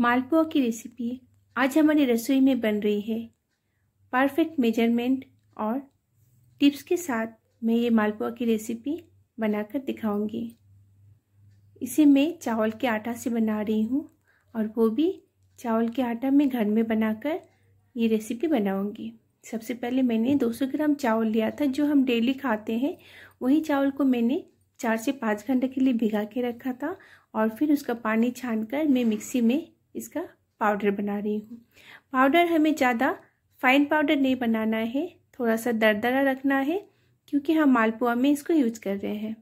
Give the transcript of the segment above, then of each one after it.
मालपुआ की रेसिपी आज हमारी रसोई में बन रही है परफेक्ट मेजरमेंट और टिप्स के साथ मैं ये मालपुआ की रेसिपी बनाकर दिखाऊंगी इसे मैं चावल के आटा से बना रही हूँ और वो भी चावल के आटा में घर में बनाकर ये रेसिपी बनाऊंगी सबसे पहले मैंने 200 ग्राम चावल लिया था जो हम डेली खाते हैं वही चावल को मैंने चार से पाँच घंटे के लिए भिगा के रखा था और फिर उसका पानी छानकर मैं मिक्सी में इसका पाउडर बना रही हूँ पाउडर हमें ज़्यादा फाइन पाउडर नहीं बनाना है थोड़ा सा दरदरा रखना है क्योंकि हम मालपुआ में इसको यूज कर रहे हैं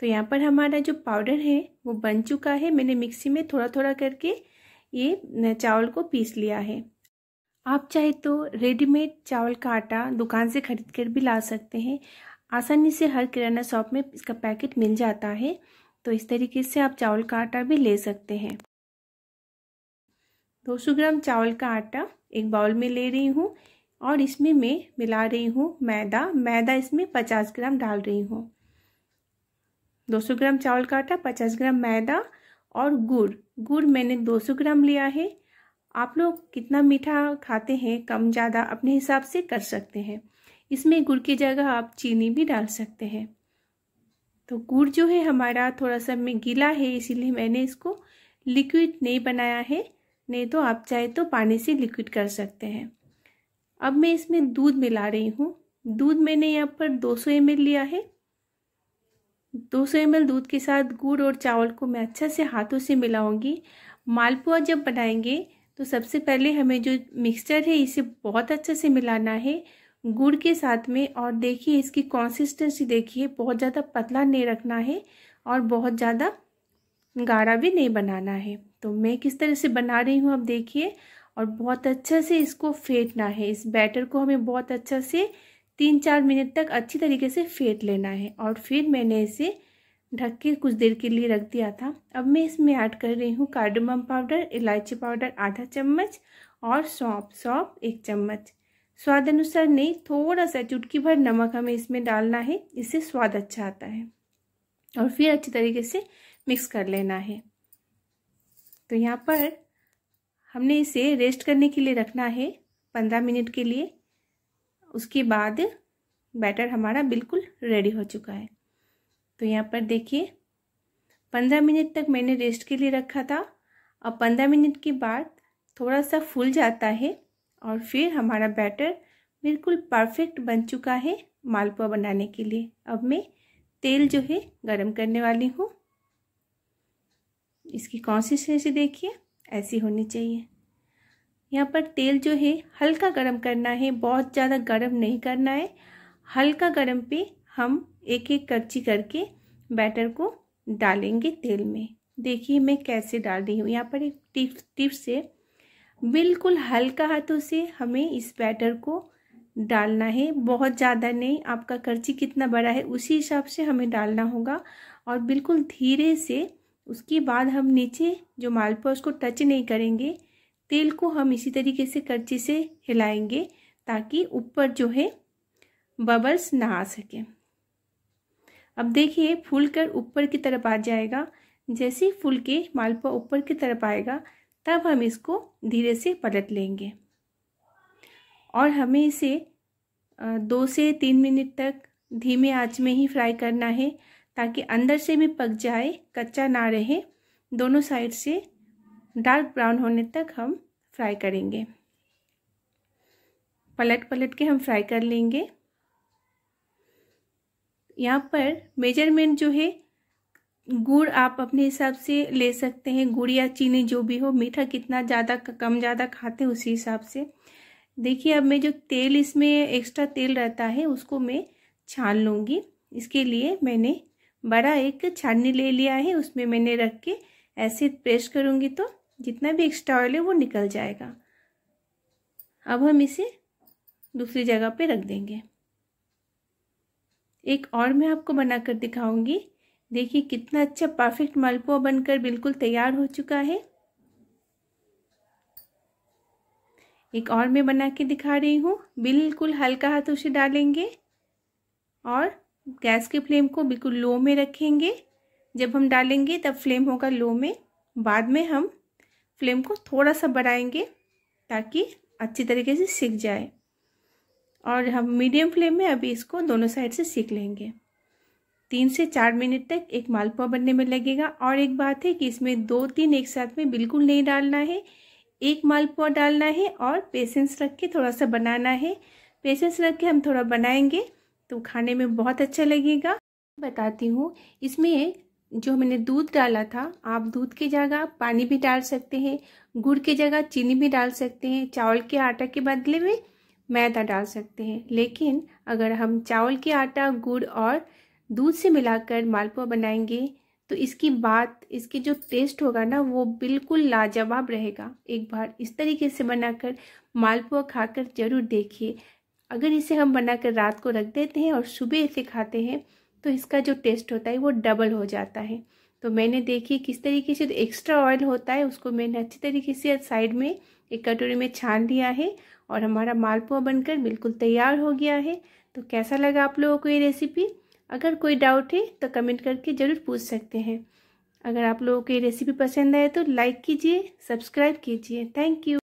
तो यहाँ पर हमारा जो पाउडर है वो बन चुका है मैंने मिक्सी में थोड़ा थोड़ा करके ये चावल को पीस लिया है आप चाहे तो रेडीमेड चावल का आटा दुकान से खरीद कर भी ला सकते हैं आसानी से हर किराना शॉप में इसका पैकेट मिल जाता है तो इस तरीके से आप चावल का आटा भी ले सकते हैं 200 ग्राम चावल का आटा एक बाउल में ले रही हूँ और इसमें मैं मिला रही हूँ मैदा मैदा इसमें 50 ग्राम डाल रही हूँ 200 ग्राम चावल का आटा 50 ग्राम मैदा और गुड़ गुड़ मैंने 200 ग्राम लिया है आप लोग कितना मीठा खाते हैं कम ज़्यादा अपने हिसाब से कर सकते हैं इसमें गुड़ की जगह आप चीनी भी डाल सकते हैं तो गुड़ जो है हमारा थोड़ा सा में गीला है इसीलिए मैंने इसको लिक्विड नहीं बनाया है नहीं तो आप चाहे तो पानी से लिक्विड कर सकते हैं अब मैं इसमें दूध मिला रही हूँ दूध मैंने यहाँ पर 200 सौ लिया है 200 सौ दूध के साथ गुड़ और चावल को मैं अच्छा से हाथों से मिलाऊंगी मालपुआ जब बनाएंगे तो सबसे पहले हमें जो मिक्सचर है इसे बहुत अच्छे से मिलाना है गुड़ के साथ में और देखिए इसकी कंसिस्टेंसी देखिए बहुत ज़्यादा पतला नहीं रखना है और बहुत ज़्यादा गाढ़ा भी नहीं बनाना है तो मैं किस तरह से बना रही हूँ आप देखिए और बहुत अच्छा से इसको फेंटना है इस बैटर को हमें बहुत अच्छा से तीन चार मिनट तक अच्छी तरीके से फेंट लेना है और फिर मैंने इसे ढक के कुछ देर के लिए रख दिया था अब मैं इसमें ऐड कर रही हूँ कार्डमम पाउडर इलायची पाउडर आधा चम्मच और सौंप सौंप एक चम्मच स्वाद अनुसार नहीं थोड़ा सा चुटकी भर नमक हमें इसमें डालना है इससे स्वाद अच्छा आता है और फिर अच्छी तरीके से मिक्स कर लेना है तो यहाँ पर हमने इसे रेस्ट करने के लिए रखना है पंद्रह मिनट के लिए उसके बाद बैटर हमारा बिल्कुल रेडी हो चुका है तो यहाँ पर देखिए पंद्रह मिनट तक मैंने रेस्ट के लिए रखा था अब पंद्रह मिनट के बाद थोड़ा सा फूल जाता है और फिर हमारा बैटर बिल्कुल परफेक्ट बन चुका है मालपुआ बनाने के लिए अब मैं तेल जो है गरम करने वाली हूँ इसकी कॉन्सिस्टेंसी देखिए ऐसी होनी चाहिए यहाँ पर तेल जो है हल्का गर्म करना है बहुत ज़्यादा गर्म नहीं करना है हल्का गरम पे हम एक एक करची करके बैटर को डालेंगे तेल में देखिए मैं कैसे डाल रही हूँ यहाँ पर एक टिप टिप्स है बिल्कुल हल्का हाथों से हमें इस बैटर को डालना है बहुत ज़्यादा नहीं आपका कर्ची कितना बड़ा है उसी हिसाब से हमें डालना होगा और बिल्कुल धीरे से उसके बाद हम नीचे जो मालपुआ उसको टच नहीं करेंगे तेल को हम इसी तरीके से करछी से हिलाएंगे ताकि ऊपर जो है बबल्स ना आ सके अब देखिए फूल कर ऊपर की तरफ आ जाएगा जैसे ही फूल के मालपुआ ऊपर की तरफ आएगा तब हम इसको धीरे से पलट लेंगे और हमें इसे दो से तीन मिनट तक धीमे आंच में ही फ्राई करना है ताकि अंदर से भी पक जाए कच्चा ना रहे दोनों साइड से डार्क ब्राउन होने तक हम फ्राई करेंगे पलट पलट के हम फ्राई कर लेंगे यहाँ पर मेजरमेंट जो है गुड़ आप अपने हिसाब से ले सकते हैं गुड़ या चीनी जो भी हो मीठा कितना ज़्यादा कम ज़्यादा खाते हैं उसी हिसाब से देखिए अब मैं जो तेल इसमें एक्स्ट्रा तेल रहता है उसको मैं छान लूँगी इसके लिए मैंने बड़ा एक छाननी ले लिया है उसमें मैंने रख के ऐसे प्रेस करूँगी तो जितना भी एक्स्ट्रा ऑयल है वो निकल जाएगा अब हम इसे दूसरी जगह पे रख देंगे एक और मैं आपको बनाकर दिखाऊंगी देखिए कितना अच्छा परफेक्ट मालपुआ बनकर बिल्कुल तैयार हो चुका है एक और मैं बना के दिखा रही हूँ बिल्कुल हल्का हाथ उसे डालेंगे और गैस के फ्लेम को बिल्कुल लो में रखेंगे जब हम डालेंगे तब फ्लेम होगा लो में बाद में हम फ्लेम को थोड़ा सा बढ़ाएंगे ताकि अच्छी तरीके से सीख जाए और हम मीडियम फ्लेम में अभी इसको दोनों साइड से सीख लेंगे तीन से चार मिनट तक एक मालपुआ बनने में लगेगा और एक बात है कि इसमें दो तीन एक साथ में बिल्कुल नहीं डालना है एक मालपुआ डालना है और पेशेंस रख के थोड़ा सा बनाना है पेशेंस रख के हम थोड़ा बनाएंगे तो खाने में बहुत अच्छा लगेगा बताती हूँ इसमें जो मैंने दूध डाला था आप दूध की जगह पानी भी डाल सकते हैं गुड़ की जगह चीनी भी डाल सकते हैं चावल के आटा के बदले में मैदा डाल सकते हैं लेकिन अगर हम चावल के आटा गुड़ और दूध से मिलाकर मालपुआ बनाएंगे तो इसकी बात इसकी जो टेस्ट होगा ना वो बिल्कुल लाजवाब रहेगा एक बार इस तरीके से बनाकर मालपुआ खाकर जरूर देखिए अगर इसे हम बनाकर रात को रख देते हैं और सुबह इसे खाते हैं तो इसका जो टेस्ट होता है वो डबल हो जाता है तो मैंने देखी किस तरीके से एक्स्ट्रा ऑयल होता है उसको मैंने अच्छी तरीके से साइड में एक कटोरी में छान लिया है और हमारा मालपुआ बनकर बिल्कुल तैयार हो गया है तो कैसा लगा आप लोगों को ये रेसिपी अगर कोई डाउट है तो कमेंट करके ज़रूर पूछ सकते हैं अगर आप लोगों को ये रेसिपी पसंद आए तो लाइक कीजिए सब्सक्राइब कीजिए थैंक यू